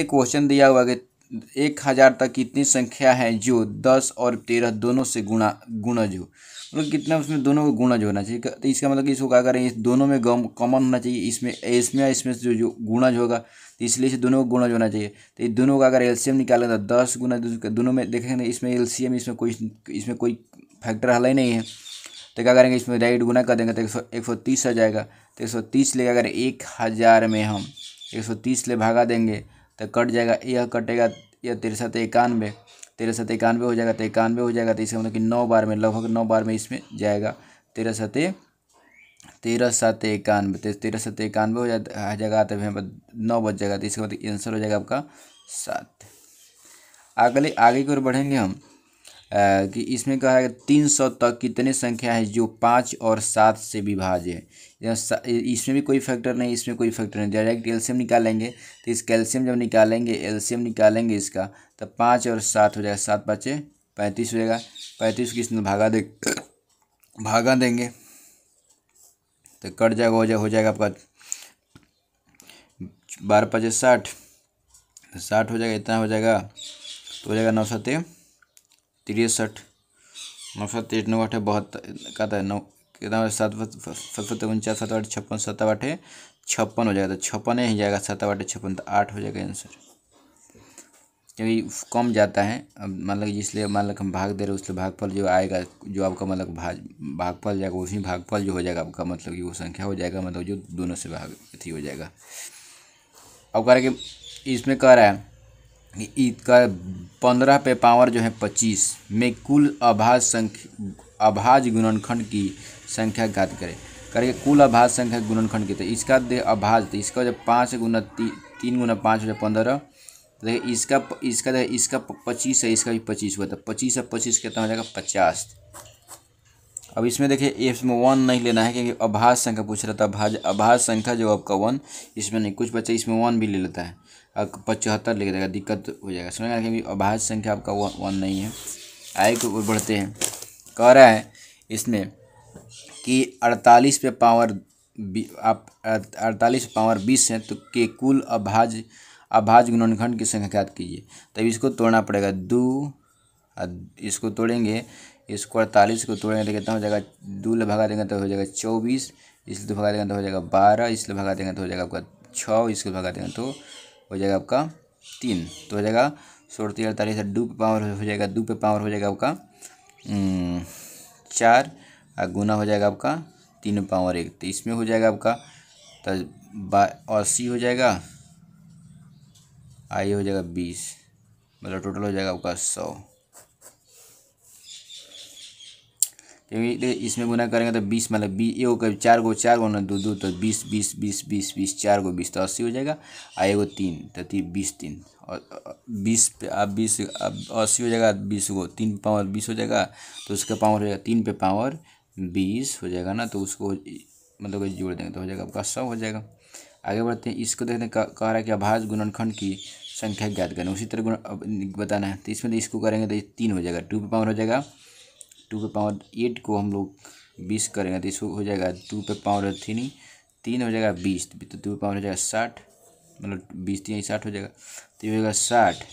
एक क्वेश्चन दिया हुआ कि एक हज़ार तक कितनी संख्या है जो दस और तेरह दोनों से गुणा गुणज हो मतलब कितना उसमें दोनों को गुणज होना चाहिए तो इसका मतलब कि इसको क्या करें इस दोनों में गम कॉमन होना चाहिए इसमें इसमें या इसमें जो जो गुणज होगा तो इसलिए इसे दोनों को गुणज होना चाहिए तो ये दोनों का अगर एल्शियम निकालें तो दस गुना तो दोनों में देखेंगे इसमें एल्शियम इसमें कोई इसमें कोई फैक्टर हल ही नहीं है तो क्या करेंगे इसमें डायरेक्ट गुना कर देंगे तो एक सौ एक सौ तीस आ जाएगा तो एक सौ तीस ले अगर एक हज़ार में हम एक सौ तीस ले भागा देंगे तो कट जाएगा यह कटेगा यह तिरसठ इक्यानवे तेरह सत इक्यानवे हो जाएगा तो इक्यानवे हो जाएगा तो इसका मतलब कि नौ बार में लगभग नौ बार में इसमें जाएगा तेरह सत तेरह सात इक्यानवे तो तेरह सत इक्यानवे हो जाएगा तो यहाँ पर नौ बच जाएगा तो इसका मतलब आंसर हो जाएगा आपका सात अगले आगे की ओर बढ़ेंगे हम कि इसमें कहा है तीन सौ तक कितने संख्या है जो पाँच और सात से विभाज्य है इसमें भी कोई फैक्टर नहीं इसमें कोई फैक्टर नहीं डायरेक्ट एल्शियम निकालेंगे तो इस कैल्शियम जब निकालेंगे एल्शियम निकालेंगे इसका तो पाँच और सात हो जाएगा सात पाँचे पैंतीस हो जाएगा पैंतीस किस भागा दे भागा देंगे तो कट जाएगा हो जाएगा हो जाएगा आपका बारह पचास साठ साठ हो जाएगा इतना हो जाएगा तो हो जाएगा नौ सौ तेरह तिरसठ नौ सत तिरठ नौ अठे बहत्तर कहता है नौ कितना सात सतहत्तर उनचास सत आठ छप्पन सत्ता आठे छप्पन हो जाएगा तो छप्पन ही जाएगा सत्ता आठे छप्पन तो आठ हो जाएगा आंसर क्योंकि कम जाता है अब मान लग इसलिए मान लो हम भाग दे रहे उसलिए भागफल जो आएगा जो आपका मतलब भाग भागफल जाएगा उसी भागफल जो हो जाएगा आपका मतलब कि वो संख्या हो जाएगा मतलब जो दोनों से भाग अथी हो जाएगा अब कह रहा है कि इसमें कह रहा है ईद का पंद्रह पे पावर जो है पच्चीस में कुल अभाज संख्या अभाज गुणनखंड की संख्या ज्ञात करें करके कुल अभाज संख्या गुणनखंड की तो इसका दे अभाज तो इसका जब पाँच गुना ती, तीन गुना पाँच हो जाए पंद्रह तो देखिए इसका इसका देखिए इसका पच्चीस है इसका भी पच्चीस हुआ तो पच्चीस और पच्चीस कितना हो जाएगा पचास अब इसमें देखिए इसमें वन नहीं लेना है क्योंकि अभाज संख्या पूछ रहा था अभाज अभाज संख्या जो आपका वन इसमें नहीं कुछ बच्चे इसमें वन भी ले लेता है अब पचहत्तर लिख देगा दिक्कत हो जाएगा समझ में क्योंकि अभाज संख्या आपका वन वन नहीं है आय को बढ़ते हैं कह रहा है इसमें कि अड़तालीस पे पावर आप अड़तालीस पावर बीस है तो के कुल अभाज अभाज गुणनखंड की संख्या ज्ञात कीजिए तब इसको तोड़ना पड़ेगा दो इसको तोड़ेंगे इसको अड़तालीस को तोड़ेंगे तो कितना हो जाएगा दो भगा देंगे तो हो जाएगा चौबीस इसलिए भगा देंगे तो हो जाएगा बारह इसलिए भगा देंगे तो हो जाएगा आपका छः इसको भगा देंगे तो हो जाएगा आपका तीन तो हो जाएगा सोड़ती अड़तालीस दो पे पावर हो जाएगा दो पे पावर हो जाएगा आपका चार और गुना हो जाएगा आपका तीन पावर एक तो इसमें हो जाएगा आपका तो अस्सी हो जाएगा आई हो जाएगा बीस मतलब टोटल हो जाएगा आपका सौ क्योंकि इसमें गुना करेंगे तो बीस मतलब बी एगो कभी चार गो चार गो ना दो दो तो बीस बीस बीस बीस बीस चार गो बीस तो अस्सी हो जाएगा और एगो तीन तो तीन बीस तीन और बीस पे अब बीस अब अस्सी हो जाएगा बीस गो तीन पे पावर बीस हो जाएगा तो उसका पावर हो जाएगा तीन पे पावर बीस हो जाएगा ना तो उसको मतलब जोड़ देंगे तो हो जाएगा आपका सौ हो जाएगा आगे बढ़ते हैं इसको देखते हैं कह रहा है कि अभाज गुणनखंड की संख्या ज्ञात करना उसी तरह गुण बताना है तो इसमें तो इसको करेंगे तो तीन हो जाएगा टू पे पावर हो जाएगा टू पे पावर एट को हम लोग बीस करेंगे तो इसको हो जाएगा टू पे पावर थ्री तीन हो जाएगा बीस तो टू पे पावर हो जाएगा साठ मतलब बीस तीन साठ हो जाएगा तो ये हो जाएगा साठ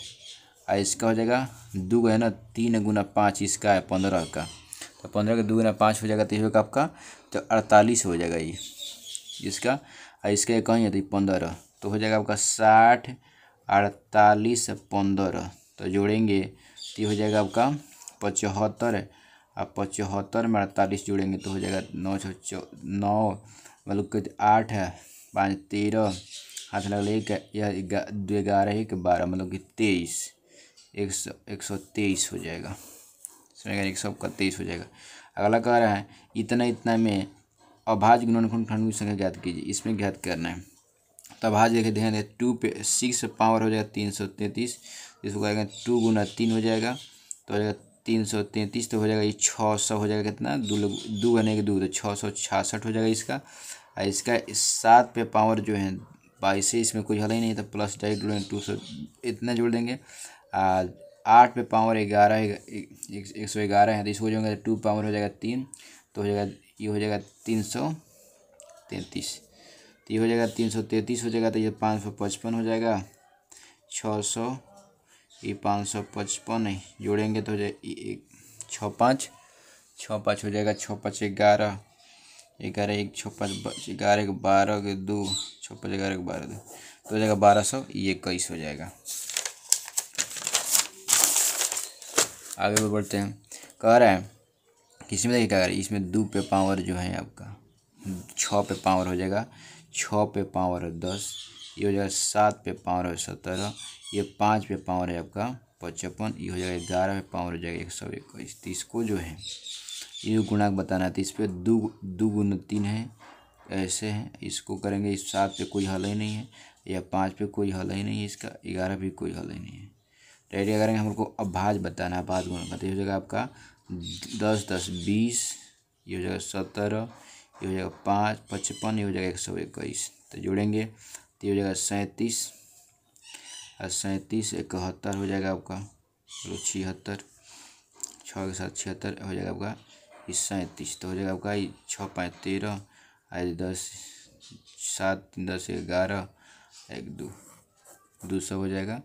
और इसका हो जाएगा दो है ना तीन गुना पाँच इसका है पंद्रह का तो पंद्रह का दो गुना पाँच हो जाएगा तो ये होगा आपका तो अड़तालीस हो जाएगा ये इसका और इसका एक कहीं है तो पंद्रह तो हो जाएगा आपका साठ अड़तालीस पंद्रह तो जोड़ेंगे तो ये हो जाएगा आपका पचहत्तर अब पचहत्तर में अड़तालीस जोड़ेंगे तो हो जाएगा नौ छः चौ नौ मतलब आठ है पाँच तेरह हाथ लग एक दो ग्यारह एक बारह मतलब कि तेईस एक सौ एक सौ तेईस हो जाएगा सुनेगा एक सौ का तेईस हो जाएगा अगला कह रहा है इतना इतना में अभाज गुणनखंड खंड की संख्या ज्ञात कीजिए इसमें ज्ञात करना है तो अभाज देखिए ध्यान दें टू पे सिक्स पावर हो जाएगा तीन सौ तैंतीस इसको कहेंगे टू गुना तीन हो जाएगा तो हो जाएगा तीन सौ तैंतीस तो हो जाएगा ये छः सौ हो जाएगा कितना दो लोग दो गने के दो तो छः सौ छियासठ हो जाएगा इसका और इसका इस सात पे पावर जो है बाईस से इसमें कोई हल ही नहीं था प्लस डाइट जोड़ेंगे टू सौ इतना जोड़ देंगे और आठ पे पावर ग्यारह एक सौ ग्यारह है तो इसको हो जाएगा टू पावर हो जाएगा तीन तो हो जाएगा ये हो जाएगा तीन सौ तैंतीस तो ये हो जाएगा तीन सौ तैंतीस हो जाएगा तो ये पाँच सौ पचपन हो जाएगा छः सौ ये पाँच सौ पचपन जोड़ेंगे तो एक छः पाँच छः पाँच हो जाएगा छः पाँच ग्यारह ग्यारह एक छः पाँच ग्यारह एक बारह के दो छः पाँच ग्यारह एक बारह दो तो हो जाएगा बारह सौ ये इक्कीस हो जाएगा आगे भी बढ़ते हैं कह रहा है किसी में देखिए क्या कर है इसमें दो पे पावर जो है आपका छः पे पावर हो जाएगा छः पे पावर दस ये हो जाएगा सात पे पावर है सत्रह ये पाँच पे पावर है आपका पचपन ये हो जाएगा ग्यारह पे पावर हो जाएगा एक सौ इक्कीस तो इसको जो है ये गुणाक बताना है तो इस पर दो दो गुण तीन है ऐसे हैं इसको करेंगे इस सात पे कोई हल ही नहीं है या पाँच पे कोई हल ही नहीं है इसका ग्यारह पे कोई हल ही नहीं है करेंगे हम करेंगे हमको अभाज बताना है अभाज गुणा का ये हो जाएगा आपका दस दस बीस ये हो जाएगा सत्रह ये हो जाएगा पाँच पचपन ये हो जाएगा एक सौ इक्कीस तो जोड़ेंगे ये हो जाएगा सैंतीस और सैंतीस इकहत्तर हो जाएगा आपका चलो छिहत्तर छः के साथ छिहत्तर हो जाएगा आपका सैंतीस तो हो जाएगा आपका छः पाँच तेरह आज दस सात दस ग्यारह एक दो दो सौ हो जाएगा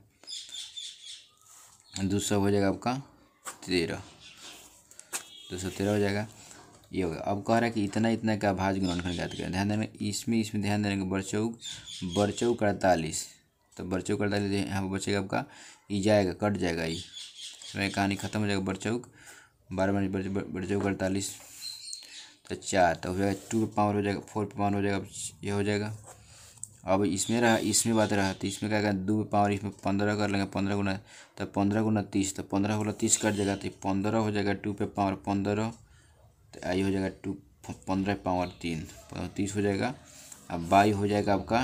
दो सौ हो जाएगा आपका तेरह दो सौ तेरह हो जाएगा ये होगा अब कह रहा है कि इतना इतना का भाज्य गुणनखंड खंड ज्ञात करें ध्यान देना इसमें इसमें ध्यान देना बरचौक बरचौक अड़तालीस तो बरचौक अड़तालीस यहाँ पर बचेगा आपका ये जाएगा कट जाएगा ये समय कहानी खत्म हो जाएगा बरचौक बारह मिनट बरचौक अड़तालीस तो चार तो हो जाएगा टू पावर हो जाएगा फोर पावर हो जाएगा ये हो जाएगा अब इसमें रहा इसमें बात रहा तो इसमें क्या दो पावर इसमें पंद्रह कर लेंगे पंद्रह गुना तो पंद्रह गुना तीस तो पंद्रह गुना तीस कट जाएगा तो पंद्रह हो जाएगा टू पे पावर पंद्रह तो आई हो जाएगा टू पंद्रह पावर तीन तीस हो जाएगा अब बाई हो जाएगा आपका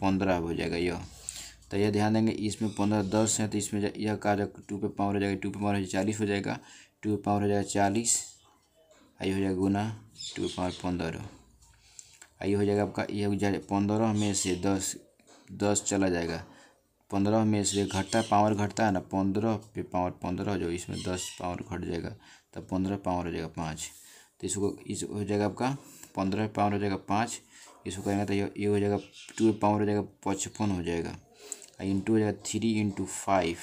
पंद्रह हो जाएगा यह तो यह ध्यान देंगे इसमें पंद्रह दस है तो इसमें यह कहा जाएगा टू पे पावर हो जाएगा टू पे पावर हो जाएगा चालीस हो जाएगा टू पे पावर हो जाएगा चालीस आई हो जाएगा गुना टू पावर पंद्रह आई हो जाएगा आपका यह पंद्रह में से दस दस चला जाएगा पंद्रह में से घटता पावर घटता है ना पंद्रह पे पावर पंद्रह जो इसमें दस पावर घट जाएगा तब पंद्रह पावर हो जाएगा पाँच तो इसको इस हो जाएगा आपका पंद्रह पावर हो जाएगा पाँच इसको कहेंगे तो ये हो जाएगा टू पावर हो जाएगा पचपन हो जाएगा आई इंटू हो जाएगा थ्री इंटू फाइव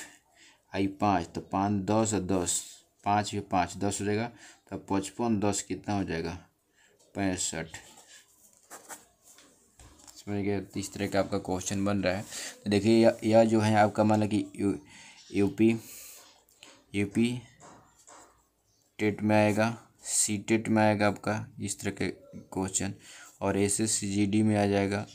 आई पाँच तो पाँच दस और दस पाँच पाँच दस हो जाएगा तो पचपन दस कितना हो जाएगा पैंसठ समझ गया तो इस तरह का आपका क्वेश्चन बन रहा है तो देखिए यह जो है आपका मान लो कि यू यूपी यूपी स्टेट में आएगा सी टेट में आएगा आपका इस तरह के क्वेश्चन और एस एस जी डी में आ जाएगा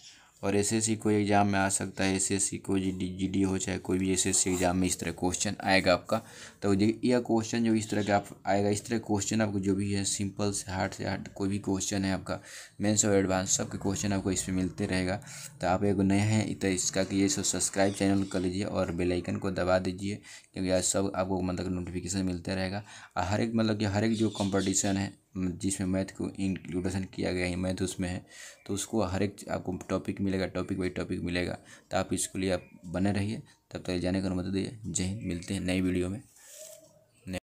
और एस एस सी कोई एग्ज़ाम में आ सकता है एस एस सी कोई जी जी डी हो चाहे कोई भी एस एस सी एग्ज़ाम में इस तरह क्वेश्चन आएगा आपका तो यह क्वेश्चन जो इस तरह का आप आएगा इस तरह क्वेश्चन आपको जो भी है सिंपल से हार्ड से हार्ड कोई भी क्वेश्चन है आपका मेंस और एडवांस सब के क्वेश्चन आपको इसमें मिलते रहेगा तो आप एक नए हैं तो इसका कि ये सब सब्सक्राइब चैनल कर लीजिए और बेलाइकन को दबा दीजिए क्योंकि आज सब आपको मतलब नोटिफिकेशन मिलते रहेगा हर एक मतलब कि हर एक जो कॉम्पटिशन है जिसमें मैथ को इंक्लूडेशन किया गया है मैथ उसमें है तो उसको हर एक आपको टॉपिक मिलेगा टॉपिक बाई टॉपिक मिलेगा तो आप इसके लिए आप बने रहिए तब तक जाने का अनुमति दीजिए जय हिंद मिलते हैं नई वीडियो में